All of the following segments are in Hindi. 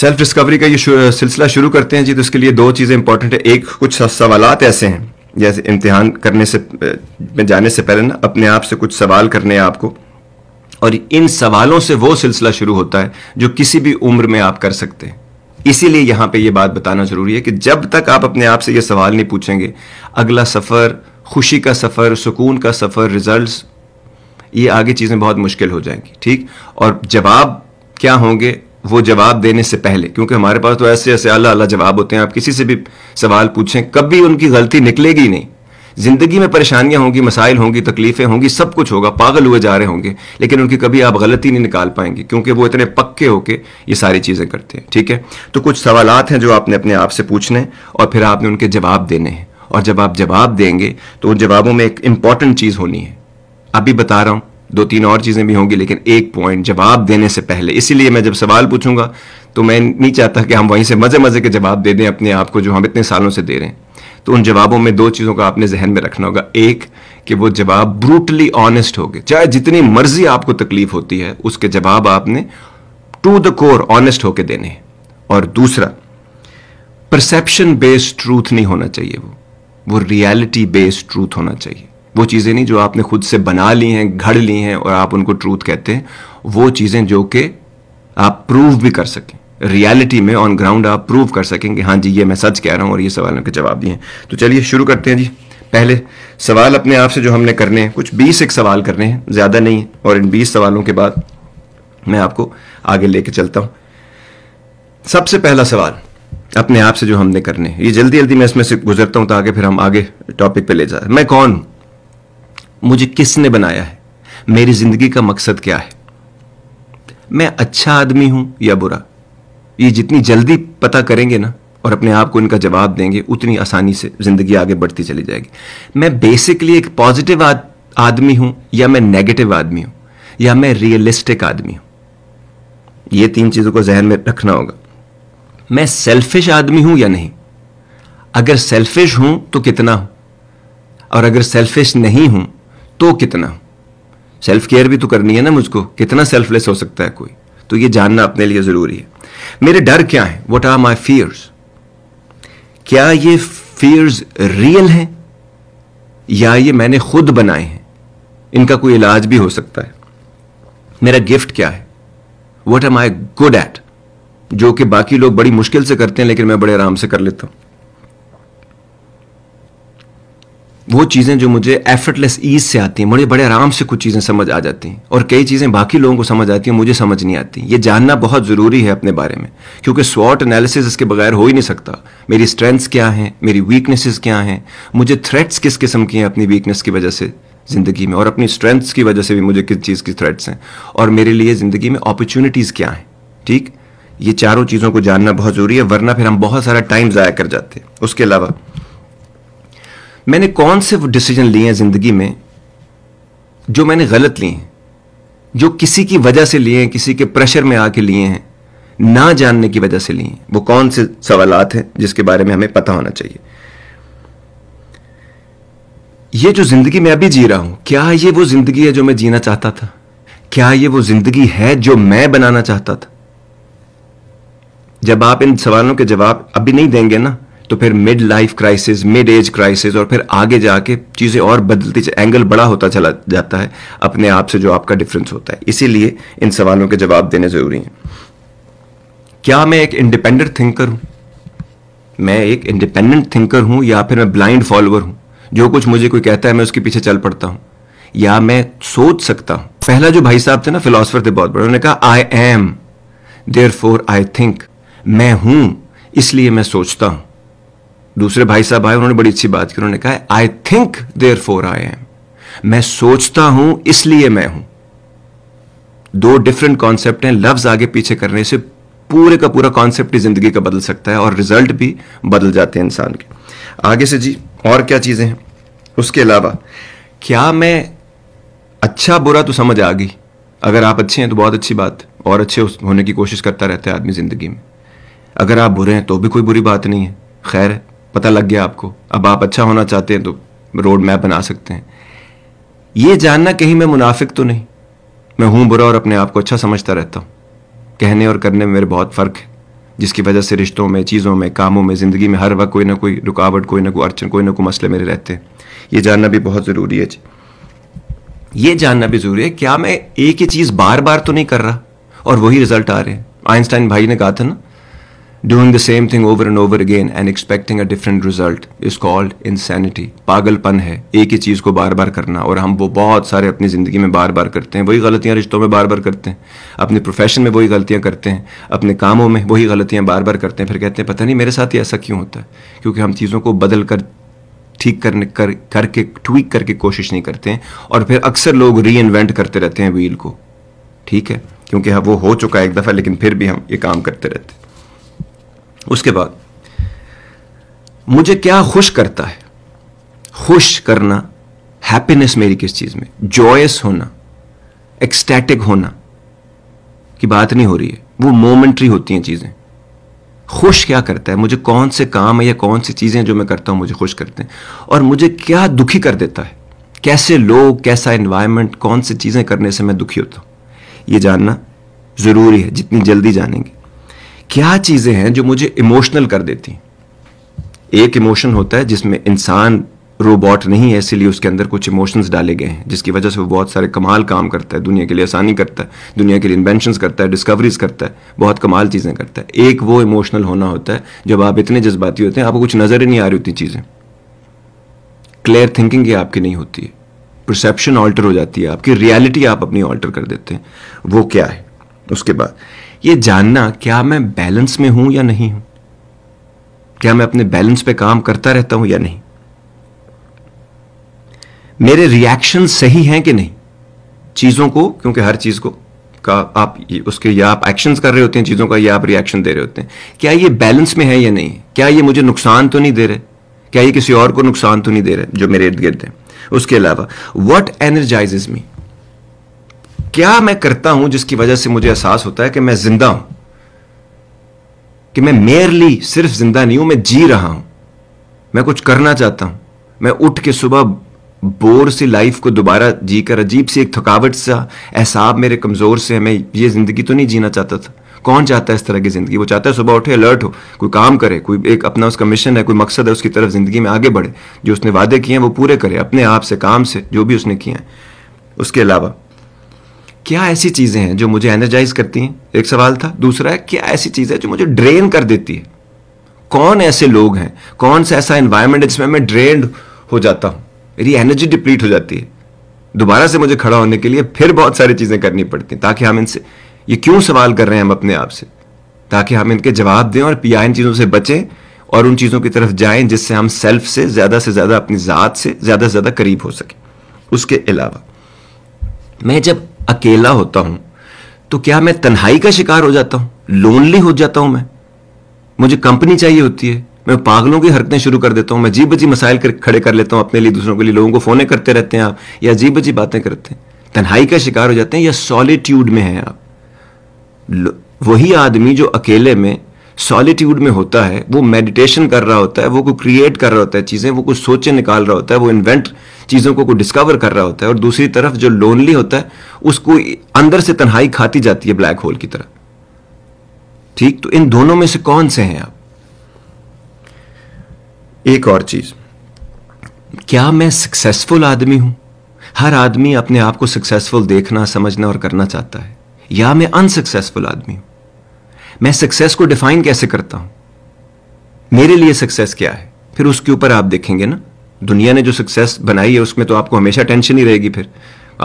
सेल्फ डिस्कवरी का ये सिलसिला शुरू करते हैं जी तो इसके लिए दो चीज़ें इंपॉर्टेंट है एक कुछ सवाल ऐसे हैं जैसे इम्तिहान करने से में जाने से पहले ना अपने आप से कुछ सवाल करने हैं आपको और इन सवालों से वो सिलसिला शुरू होता है जो किसी भी उम्र में आप कर सकते हैं इसीलिए यहाँ पे ये बात बताना ज़रूरी है कि जब तक आप अपने आप से ये सवाल नहीं पूछेंगे अगला सफ़र खुशी का सफ़र सुकून का सफ़र रिजल्ट ये आगे चीज़ें बहुत मुश्किल हो जाएंगी ठीक और जवाब क्या होंगे वो जवाब देने से पहले क्योंकि हमारे पास तो ऐसे ऐसे अल्लाह अल्लाह जवाब होते हैं आप किसी से भी सवाल पूछें कभी उनकी गलती निकलेगी नहीं जिंदगी में परेशानियां होंगी मसाइल होंगी तकलीफें होंगी सब कुछ होगा पागल हुए जा रहे होंगे लेकिन उनकी कभी आप गलती नहीं निकाल पाएंगे क्योंकि वो इतने पक्के होके ये सारी चीज़ें करते हैं ठीक है तो कुछ सवाल हैं जो आपने अपने आप से पूछने और फिर आपने उनके जवाब देने हैं और जब आप जवाब देंगे तो उन जवाबों में एक इंपॉर्टेंट चीज़ होनी है अभी बता रहा हूं दो तीन और चीज़ें भी होंगी लेकिन एक पॉइंट जवाब देने से पहले इसीलिए मैं जब सवाल पूछूंगा तो मैं नहीं चाहता कि हम वहीं से मज़े मज़े के जवाब दे दें अपने आप को जो हम इतने सालों से दे रहे हैं तो उन जवाबों में दो चीज़ों का आपने जहन में रखना होगा एक कि वो जवाब ब्रूटली ऑनेस्ट होंगे चाहे जितनी मर्जी आपको तकलीफ होती है उसके जवाब आपने टू द कोर ऑनेस्ट होके देने हैं और दूसरा परसेप्शन बेस्ड ट्रूथ नहीं होना चाहिए वो वो रियलिटी बेस्ड ट्रूथ होना चाहिए वो चीज़ें नहीं जो आपने खुद से बना ली हैं घड़ ली हैं और आप उनको ट्रूथ कहते हैं वो चीज़ें जो कि आप प्रूव भी कर सकें रियलिटी में ऑन ग्राउंड आप प्रूव कर सकें कि हाँ जी ये मैं सच कह रहा हूँ और ये सवालों के जवाब दिए हैं तो चलिए शुरू करते हैं जी पहले सवाल अपने आप से जो हमने करने हैं कुछ बीस एक सवाल करने हैं ज़्यादा नहीं है और इन बीस सवालों के बाद मैं आपको आगे लेके चलता हूँ सबसे पहला सवाल अपने आप से जो हमने करने ये जल्दी जल्दी मैं इसमें से गुजरता हूँ ताकि फिर हम आगे टॉपिक पे ले जाए मैं कौन हूँ मुझे किसने बनाया है मेरी जिंदगी का मकसद क्या है मैं अच्छा आदमी हूं या बुरा ये जितनी जल्दी पता करेंगे ना और अपने आप को इनका जवाब देंगे उतनी आसानी से जिंदगी आगे बढ़ती चली जाएगी मैं बेसिकली एक पॉजिटिव आदमी हूं या मैं नेगेटिव आदमी हूं या मैं रियलिस्टिक आदमी हूं ये तीन चीजों को जहन में रखना होगा मैं सेल्फिश आदमी हूं या नहीं अगर सेल्फिश हूं तो कितना हूं और अगर सेल्फिश नहीं हूं तो कितना सेल्फ केयर भी तो करनी है ना मुझको कितना सेल्फलेस हो सकता है कोई तो ये जानना अपने लिए जरूरी है मेरे डर क्या है वट आर माई फियर्स क्या ये फियर्स रियल हैं या ये मैंने खुद बनाए हैं इनका कोई इलाज भी हो सकता है मेरा गिफ्ट क्या है what am I good at जो कि बाकी लोग बड़ी मुश्किल से करते हैं लेकिन मैं बड़े आराम से कर लेता हूं वो चीज़ें जो मुझे एफर्टलेस ईज से आती हैं मुझे बड़े आराम से कुछ चीज़ें समझ आ जाती हैं और कई चीज़ें बाकी लोगों को समझ आती हैं मुझे समझ नहीं आती ये जानना बहुत ज़रूरी है अपने बारे में क्योंकि स्वॉट एनालिसिस इसके बगैर हो ही नहीं सकता मेरी स्ट्रेंथ्स क्या हैं मेरी वीकनेसेस क्या हैं मुझे थ्रेट्स किस किस्म की हैं अपनी वीकनेस की वजह से ज़िंदगी में और अपनी स्ट्रेंथ्स की वजह से भी मुझे किस चीज़ की थ्रेट्स हैं और मेरे लिए ज़िंदगी में अपॉर्चुनिटीज़ क्या हैं ठीक ये चारों चीज़ों को जानना बहुत ज़रूरी है वरना फिर हम बहुत सारा टाइम ज़ाया कर जाते हैं उसके अलावा मैंने कौन से वो डिसीजन लिए हैं ज़िंदगी में जो मैंने गलत लिए हैं जो किसी की वजह से लिए हैं किसी के प्रेशर में आके लिए हैं ना जानने की वजह से लिए हैं वो कौन से सवाल हैं जिसके बारे में हमें पता होना चाहिए ये जो जिंदगी मैं अभी जी रहा हूं क्या ये वो जिंदगी है जो मैं जीना चाहता था क्या ये वो जिंदगी है जो मैं बनाना चाहता था जब आप इन सवालों के जवाब अभी नहीं देंगे ना तो फिर mid life crisis mid age crisis और फिर आगे जाके चीज़ें और बदलती एंगल बड़ा होता चला जाता है अपने आप से जो आपका डिफरेंस होता है इसीलिए इन सवालों के जवाब देने ज़रूरी हैं क्या मैं एक इंडिपेंडेंट थिंकर हूं मैं एक इंडिपेंडेंट थिंकर हूं या फिर मैं ब्लाइंड फॉलोअर हूं जो कुछ मुझे कोई कहता है मैं उसके पीछे चल पड़ता हूं या मैं सोच सकता हूं पहला जो भाई साहब थे ना फिलोसफर थे बहुत बड़े उन्होंने कहा I am therefore I think मैं हूं इसलिए मैं सोचता हूं दूसरे भाई साहब आए उन्होंने बड़ी अच्छी बात की उन्होंने कहा I think therefore I am मैं सोचता हूं इसलिए मैं हूं दो डिफरेंट कॉन्सेप्ट हैं लफ्ज आगे पीछे करने से पूरे का पूरा कॉन्सेप्ट ही जिंदगी का बदल सकता है और रिजल्ट भी बदल जाते हैं इंसान के आगे से जी और क्या चीजें हैं उसके अलावा क्या मैं अच्छा बुरा तो समझ आ गई अगर आप अच्छे हैं तो बहुत अच्छी बात और अच्छे होने की कोशिश करता रहता है आदमी जिंदगी में अगर आप बुरे हैं तो भी कोई बुरी बात नहीं है खैर है पता लग गया आपको अब आप अच्छा होना चाहते हैं तो रोड मैप बना सकते हैं ये जानना कहीं मैं मुनाफिक तो नहीं मैं हूं बुरा और अपने आप को अच्छा समझता रहता हूं कहने और करने में मेरे बहुत फ़र्क है जिसकी वजह से रिश्तों में चीज़ों में कामों में ज़िंदगी में हर वक्त कोई ना कोई रुकावट कोई ना कोई अड़चन कोई ना कोई मसले मेरे रहते हैं ये जानना भी बहुत ज़रूरी है ये जानना भी ज़रूरी है क्या मैं एक ही चीज़ बार बार तो नहीं कर रहा और वही रिजल्ट आ रहे हैं आइंस्टाइन भाई ने कहा था ना Doing the same thing over and over again and expecting a different result is called insanity. पागलपन है एक ही चीज़ को बार बार करना और हम वो बहुत सारे अपनी ज़िंदगी में बार बार करते हैं वही गलतियाँ रिश्तों में बार बार करते हैं अपने प्रोफेशन में वही गलतियाँ करते हैं अपने कामों में वही गलतियाँ बार बार करते हैं फिर कहते हैं पता नहीं मेरे साथ ही ऐसा क्यों होता है क्योंकि हम चीज़ों को बदल कर ठीक करने कर करके ट्वीक करके कोशिश नहीं करते हैं और फिर अक्सर लोग री इन्वेंट करते रहते हैं व्हील को ठीक है क्योंकि हाँ वो हो चुका है एक दफ़ा लेकिन फिर भी हम ये काम करते रहते हैं उसके बाद मुझे क्या खुश करता है खुश करना हैप्पीनेस मेरी किस चीज़ में जॉयस होना एक्सटैटिक होना की बात नहीं हो रही है वो मोमेंट्री होती हैं चीज़ें खुश क्या करता है मुझे कौन से काम है या कौन सी चीज़ें जो मैं करता हूँ मुझे खुश करते हैं और मुझे क्या दुखी कर देता है कैसे लोग कैसा इन्वायरमेंट कौन सी चीज़ें करने से मैं दुखी होता हूँ यह जानना ज़रूरी है जितनी जल्दी जानेंगे क्या चीज़ें हैं जो मुझे इमोशनल कर देती एक इमोशन होता है जिसमें इंसान रोबोट नहीं है इसीलिए उसके अंदर कुछ इमोशंस डाले गए हैं जिसकी वजह से वो बहुत सारे कमाल काम करता है दुनिया के लिए आसानी करता है दुनिया के लिए इन्वेंशन करता है डिस्कवरीज करता है बहुत कमाल चीज़ें करता है एक वो इमोशनल होना होता है जब आप इतने जज्बाती होते हैं आपको कुछ नज़र ही नहीं आ रही होती चीज़ें क्लियर थिंकिंग ये आपकी नहीं होती है परसेप्शन ऑल्टर हो जाती है आपकी रियलिटी आप अपनी ऑल्टर कर देते हैं वो क्या है उसके बाद ये जानना क्या मैं बैलेंस में हूं या नहीं हूं क्या मैं अपने बैलेंस पे काम करता रहता हूं या नहीं मेरे रिएक्शन सही हैं कि नहीं चीजों को क्योंकि हर चीज को का आप उसके या आप एक्शन कर रहे होते हैं चीजों का या आप रिएक्शन दे रहे होते हैं क्या ये बैलेंस में है या नहीं क्या ये मुझे नुकसान तो नहीं दे रहे क्या ये किसी और को नुकसान तो नहीं दे रहे जो मेरे इर्द गिर्द है उसके अलावा वट एनर्जाइजेज मी क्या मैं करता हूं जिसकी वजह से मुझे एहसास होता है कि मैं जिंदा हूं कि मैं मेयरली सिर्फ जिंदा नहीं हूं मैं जी रहा हूं मैं कुछ करना चाहता हूं मैं उठ के सुबह बोर सी लाइफ को दोबारा जी कर अजीब सी एक थकावट सा एहसाब मेरे कमज़ोर से मैं ये ज़िंदगी तो नहीं जीना चाहता था कौन चाहता है इस तरह की ज़िंदगी वो चाहता है सुबह उठे अलर्ट हो कोई काम करे कोई एक अपना उसका मिशन है कोई मकसद है उसकी तरफ ज़िंदगी में आगे बढ़े जो उसने वादे किए हैं वो पूरे करे अपने आप से काम से जो भी उसने किए हैं उसके अलावा क्या ऐसी चीज़ें हैं जो मुझे एनर्जाइज करती हैं एक सवाल था दूसरा है क्या ऐसी चीज़ है जो मुझे ड्रेन कर देती है कौन ऐसे लोग हैं कौन सा ऐसा एनवायरमेंट है जिसमें मैं ड्रेन हो जाता हूं मेरी एनर्जी डिप्लीट हो जाती है दोबारा से मुझे खड़ा होने के लिए फिर बहुत सारी चीज़ें करनी पड़ती हैं ताकि हम इनसे ये क्यों सवाल कर रहे हैं हम अपने आप से ताकि हम इनके जवाब दें और पिया इन चीज़ों से बचें और उन चीज़ों की तरफ जाएं जिससे हम सेल्फ से ज़्यादा से ज़्यादा अपनी ज़ात से ज़्यादा से ज़्यादा करीब हो सके उसके अलावा मैं जब अकेला होता हूं तो क्या मैं तन्हाई का शिकार हो जाता हूं लोनली हो जाता हूं मैं मुझे कंपनी चाहिए होती है मैं पागलों की हरकतें शुरू कर देता हूं मैं जी बजी मसाइल कर खड़े कर लेता हूं अपने लिए दूसरों के लिए लोगों को फोने करते रहते हैं आप या जी बजी बातें करते हैं तन्हाई का शिकार हो जाते हैं या सॉलिट्यूड में है आप वही आदमी जो अकेले में सॉलिट्यूड में होता है वो मेडिटेशन कर रहा होता है वो को क्रिएट कर रहा होता है चीज़ें वो कुछ सोचे निकाल रहा होता है वो इन्वेंट चीज़ों को कुछ डिस्कवर कर रहा होता है और दूसरी तरफ जो लोनली होता है उसको अंदर से तन्हाई खाती जाती है ब्लैक होल की तरह ठीक तो इन दोनों में से कौन से हैं आप एक और चीज क्या मैं सक्सेसफुल आदमी हूं हर आदमी अपने आप को सक्सेसफुल देखना समझना और करना चाहता है या मैं अनसक्सेसफुल आदमी हूं मैं सक्सेस को डिफाइन कैसे करता हूं मेरे लिए सक्सेस क्या है फिर उसके ऊपर आप देखेंगे ना दुनिया ने जो सक्सेस बनाई है उसमें तो आपको हमेशा टेंशन ही रहेगी फिर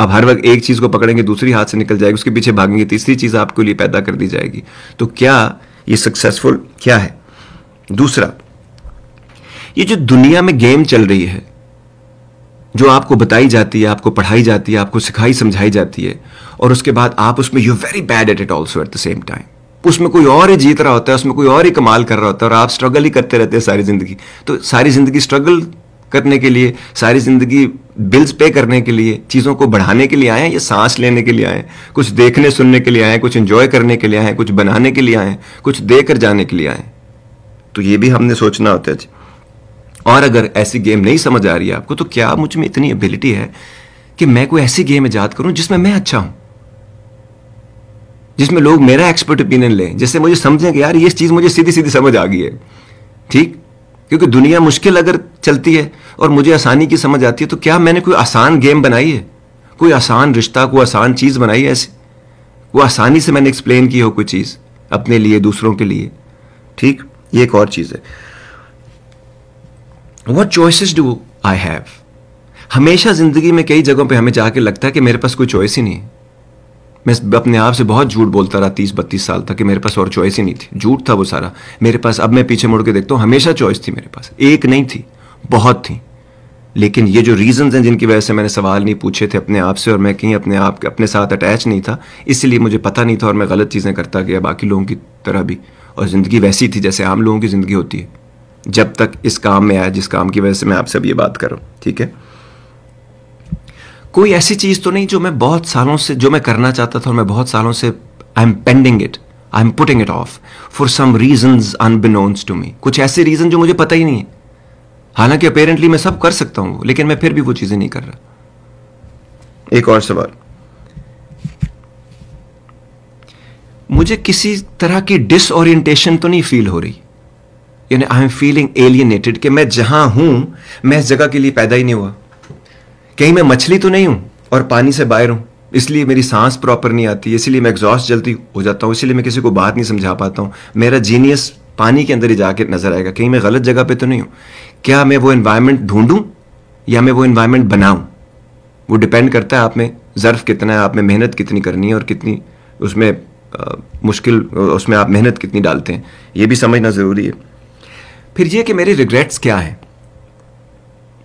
आप हर वक्त एक चीज को पकड़ेंगे दूसरी हाथ से निकल जाएगी उसके पीछे भागेंगे तीसरी चीज आपके लिए पैदा कर दी जाएगी तो क्या ये सक्सेसफुल क्या है दूसरा ये जो दुनिया में गेम चल रही है जो आपको बताई जाती है आपको पढ़ाई जाती है आपको सिखाई समझाई जाती है और उसके बाद आप उसमें you very bad at it also at the same time उसमें कोई और ही जीत रहा होता है उसमें कोई और ही कमाल कर रहा होता है और आप स्ट्रगल ही करते रहते हैं सारी ज़िंदगी तो सारी ज़िंदगी स्ट्रगल करने के लिए सारी ज़िंदगी बिल्स पे करने के लिए चीज़ों को बढ़ाने के लिए आए हैं या सांस लेने के लिए आए हैं कुछ देखने सुनने के लिए आए हैं कुछ एंजॉय करने के लिए आए हैं कुछ बनाने के लिए आए हैं कुछ दे कर जाने के लिए आए तो ये भी हमने सोचना होता है जी और अगर ऐसी गेम नहीं समझ आ रही है आपको तो क्या मुझ में इतनी एबिलिटी है कि मैं कोई ऐसी गेम ईजाद करूँ जिसमें मैं अच्छा हूँ जिसमें लोग मेरा एक्सपर्ट ओपिनियन लें जिससे मुझे समझें कि यार ये चीज़ मुझे सीधी सीधी समझ आ गई है ठीक क्योंकि दुनिया मुश्किल अगर चलती है और मुझे आसानी की समझ आती है तो क्या मैंने कोई आसान गेम बनाई है कोई आसान रिश्ता कोई आसान चीज़ बनाई है ऐसी वो आसानी से मैंने एक्सप्लेन की हो कोई चीज़ अपने लिए दूसरों के लिए ठीक ये एक और चीज़ है what choices do I have हमेशा ज़िंदगी में कई जगहों पे हमें जाके लगता है कि मेरे पास कोई चॉइस ही नहीं है मैं अपने आप से बहुत झूठ बोलता रहा तीस बत्तीस साल तक कि मेरे पास और चॉइस ही नहीं थी झूठ था वो सारा मेरे पास अब मैं पीछे मुड़ के देखता हूँ हमेशा चॉइस थी मेरे पास एक नहीं थी बहुत थी लेकिन ये जो रीजन हैं जिनकी वजह से मैंने सवाल नहीं पूछे थे अपने आप से और मैं कहीं अपने आप अपने साथ अटैच नहीं था इसलिए मुझे पता नहीं था और मैं गलत चीज़ें करता गया बाकी लोगों की तरह भी और ज़िंदगी वैसी थी जैसे आम लोगों की ज़िंदगी होती है जब तक इस काम में आया जिस काम की वजह से मैं आपसे अब ये बात कर रहा हूँ ठीक है कोई ऐसी चीज़ तो नहीं जो मैं बहुत सालों से जो मैं करना चाहता था और मैं बहुत सालों से I am pending it I am putting it off for some reason unbeknownst to me कुछ ऐसे रीजन जो मुझे पता ही नहीं है हालांकि अपेरेंटली मैं सब कर सकता हूं लेकिन मैं फिर भी वो चीजें नहीं कर रहा एक और सवाल मुझे किसी तरह की डिसओरिएंटेशन तो नहीं फील हो रही यानी आई एम फीलिंग एलियनेटेड कि मैं जहां हूं मैं इस जगह के लिए पैदा ही नहीं हुआ कहीं मैं मछली तो नहीं हूँ और पानी से बाहर हूँ इसलिए मेरी सांस प्रॉपर नहीं आती इसीलिए मैं एग्जॉस्ट जल्दी हो जाता हूँ इसलिए मैं किसी को बात नहीं समझा पाता हूँ मेरा जीनियस पानी के अंदर ही जाके नजर आएगा कहीं मैं गलत जगह पे तो नहीं हूँ क्या मैं वो इन्वायरमेंट ढूंढूँ या मैं वो इन्वायरमेंट बनाऊँ वो डिपेंड करता है आप में ज़र्फ कितना है आप में मेहनत कितनी करनी है और कितनी उसमें आ, मुश्किल उसमें आप मेहनत कितनी डालते हैं ये भी समझना ज़रूरी है फिर ये कि मेरे रिग्रेट्स क्या हैं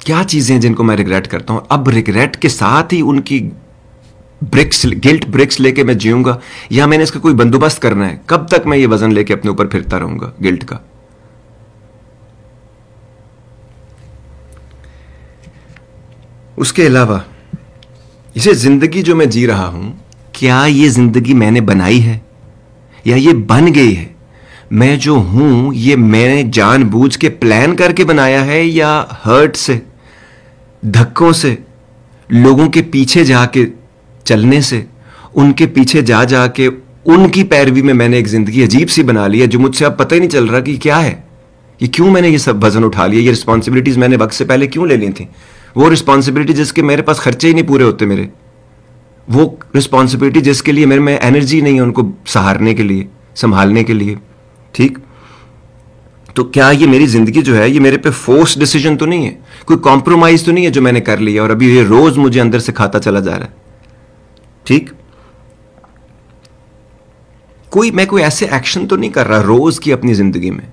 क्या चीज़ें हैं जिनको मैं रिग्रेट करता हूं अब रिग्रेट के साथ ही उनकी ब्रिक्स गिल्ट ब्रिक्स लेके मैं जीऊंगा या मैंने इसका कोई बंदोबस्त करना है कब तक मैं ये वज़न लेके अपने ऊपर फिरता रहूंगा गिल्ट का उसके अलावा इसे ज़िंदगी जो मैं जी रहा हूं क्या ये ज़िंदगी मैंने बनाई है या ये बन गई है मैं जो हूं ये मैंने जानबूझ के प्लान करके बनाया है या हर्ट से धक्कों से लोगों के पीछे जाके चलने से उनके पीछे जा जाके उनकी पैरवी में मैंने एक जिंदगी अजीब सी बना ली है जो मुझसे अब पता ही नहीं चल रहा कि क्या है ये क्यों मैंने ये सब वजन उठा लिया ये रिस्पॉन्सिबिलिटीज मैंने वक्त से पहले क्यों ले ली थी वो रिस्पॉन्सिबिलिटी जिसके मेरे पास खर्चे ही नहीं पूरे होते मेरे वो रिस्पॉन्सिबिलिटी जिसके लिए मेरे में एनर्जी नहीं है उनको सहारने के लिए संभालने के लिए ठीक तो क्या ये मेरी जिंदगी जो है ये मेरे पे फोर्स डिसीजन तो नहीं है कोई कॉम्प्रोमाइज तो नहीं है जो मैंने कर लिया और अभी ये रोज मुझे अंदर से खाता चला जा रहा है ठीक कोई मैं कोई ऐसे एक्शन तो नहीं कर रहा रोज की अपनी जिंदगी में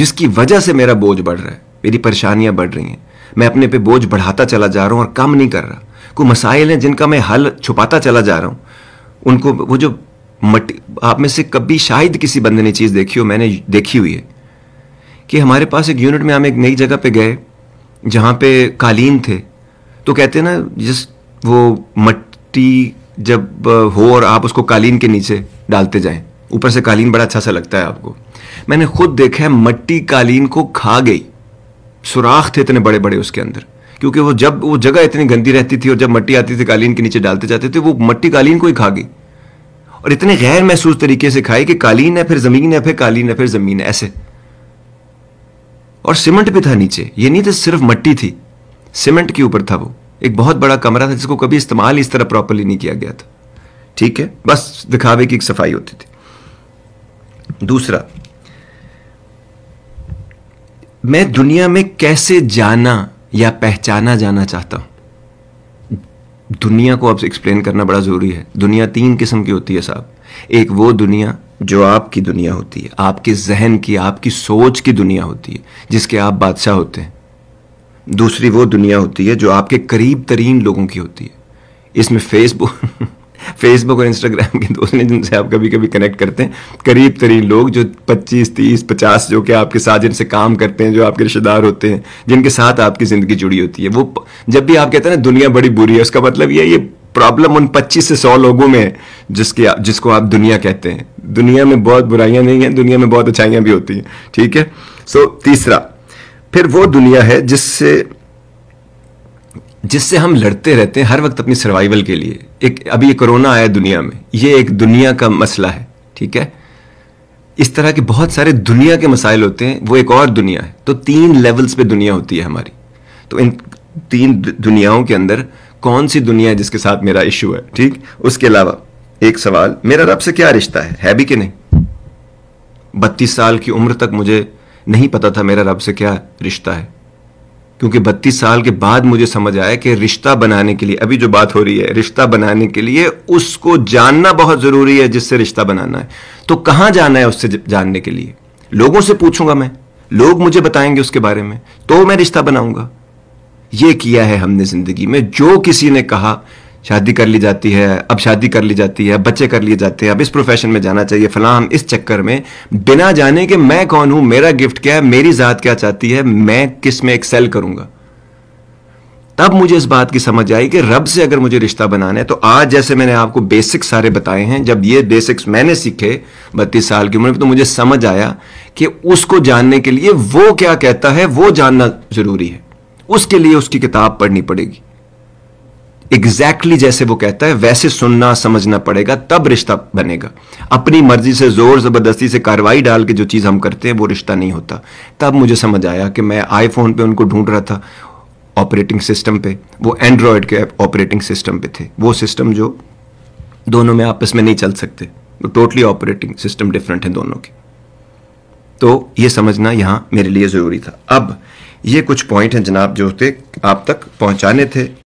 जिसकी वजह से मेरा बोझ बढ़ रहा है मेरी परेशानियां बढ़ रही हैं मैं अपने पे बोझ बढ़ाता चला जा रहा हूं और कम नहीं कर रहा कोई मसाइल हैं जिनका मैं हल छुपाता चला जा रहा हूं उनको वो जो मट आप में से कभी शायद किसी बंदे ने चीज़ देखी हो मैंने देखी हुई है कि हमारे पास एक यूनिट में हम एक नई जगह पे गए जहाँ पे कालीन थे तो कहते हैं ना जिस वो मट्टी जब हो और आप उसको कालीन के नीचे डालते जाएं ऊपर से कालीन बड़ा अच्छा सा लगता है आपको मैंने खुद देखा है मट्टी कालीन को खा गई सुराख थे इतने बड़े बड़े उसके अंदर क्योंकि वो जब वो जगह इतनी गंदी रहती थी और जब मट्टी आती थी कालीन के नीचे डालते जाते थे वो मट्टी कालीन को ही खा गई और इतने गैर महसूस तरीके से खाई कि कालीन है फिर ज़मीन है फिर कालीन है फिर ज़मीन है ऐसे और सीमेंट भी था नीचे ये नहीं था सिर्फ मट्टी थी सीमेंट के ऊपर था वो एक बहुत बड़ा कमरा था जिसको कभी इस्तेमाल इस तरह प्रॉपरली नहीं किया गया था ठीक है बस दिखावे की एक सफाई होती थी दूसरा मैं दुनिया में कैसे जाना या पहचाना जाना चाहता हूं दुनिया को आपसे एक्सप्लेन करना बड़ा जरूरी है दुनिया तीन किस्म की होती है साहब एक वो दुनिया जो आपकी दुनिया होती है आपके जहन की आपकी सोच की दुनिया होती है जिसके आप बादशाह होते हैं दूसरी वो दुनिया होती है जो आपके करीब तरीन लोगों की होती है इसमें फेसबुक फेसबुक और इंस्टाग्राम के दोस्त हैं जिनसे आप कभी कभी कनेक्ट करते हैं करीब तरीन लोग जो 25, 30, 50 जो कि आपके साथ जिनसे काम करते हैं जो आपके रिश्तेदार होते हैं जिनके साथ आपकी ज़िंदगी जुड़ी होती है वो जब भी आप कहते हैं ना दुनिया बड़ी बुरी है उसका मतलब ये ये प्रॉब्लम उन 25 से 100 लोगों में जिसके जिसको आप दुनिया कहते हैं दुनिया में बहुत बुराइयां नहीं है दुनिया में बहुत अच्छाइयां भी होती हैं ठीक है सो so, तीसरा फिर वो दुनिया है जिससे जिससे हम लड़ते रहते हैं हर वक्त अपनी सर्वाइवल के लिए एक अभी ये कोरोना आया दुनिया में ये एक दुनिया का मसला है ठीक है इस तरह के बहुत सारे दुनिया के मसाइल होते हैं वो एक और दुनिया है तो तीन लेवल्स पे दुनिया होती है हमारी तो इन तीन दुनियाओं के अंदर कौन सी दुनिया है जिसके साथ मेरा इश्यू है ठीक उसके अलावा एक सवाल मेरा रब से क्या रिश्ता है है भी कि नहीं बत्तीस साल की उम्र तक मुझे नहीं पता था मेरा रब से क्या रिश्ता है क्योंकि बत्तीस साल के बाद मुझे समझ आया कि रिश्ता बनाने के लिए अभी जो बात हो रही है रिश्ता बनाने के लिए उसको जानना बहुत ज़रूरी है जिससे रिश्ता बनाना है तो कहां जाना है उससे जानने के लिए लोगों से पूछूंगा मैं लोग मुझे बताएंगे उसके बारे में तो मैं रिश्ता बनाऊंगा यह किया है हमने जिंदगी में जो किसी ने कहा शादी कर ली जाती है अब शादी कर ली जाती है बच्चे कर लिए जाते हैं अब इस प्रोफेशन में जाना चाहिए फला हम इस चक्कर में बिना जाने कि मैं कौन हूं मेरा गिफ्ट क्या है मेरी जात क्या चाहती है मैं किस में एक्सेल करूंगा तब मुझे इस बात की समझ आई कि रब से अगर मुझे रिश्ता बनाना है तो आज जैसे मैंने आपको बेसिक्स सारे बताए हैं जब ये बेसिक्स मैंने सीखे बत्तीस साल की उम्र में तो मुझे समझ आया कि उसको जानने के लिए वो क्या कहता है वो जानना जरूरी है उसके लिए उसकी किताब पढ़नी पड़ेगी एग्जैक्टली exactly जैसे वो कहता है वैसे सुनना समझना पड़ेगा तब रिश्ता बनेगा अपनी मर्जी से जोर ज़बरदस्ती से कार्रवाई डाल के जो चीज़ हम करते हैं वो रिश्ता नहीं होता तब मुझे समझ आया कि मैं आईफोन पे उनको ढूंढ रहा था ऑपरेटिंग सिस्टम पे वो एंड्रॉयड के ऑपरेटिंग सिस्टम पे थे वो सिस्टम जो दोनों में आपस में नहीं चल सकते टोटली ऑपरेटिंग सिस्टम डिफरेंट है दोनों के तो ये समझना यहां मेरे लिए ज़रूरी था अब ये कुछ पॉइंट हैं जनाब जो थे आप तक पहुंचाने थे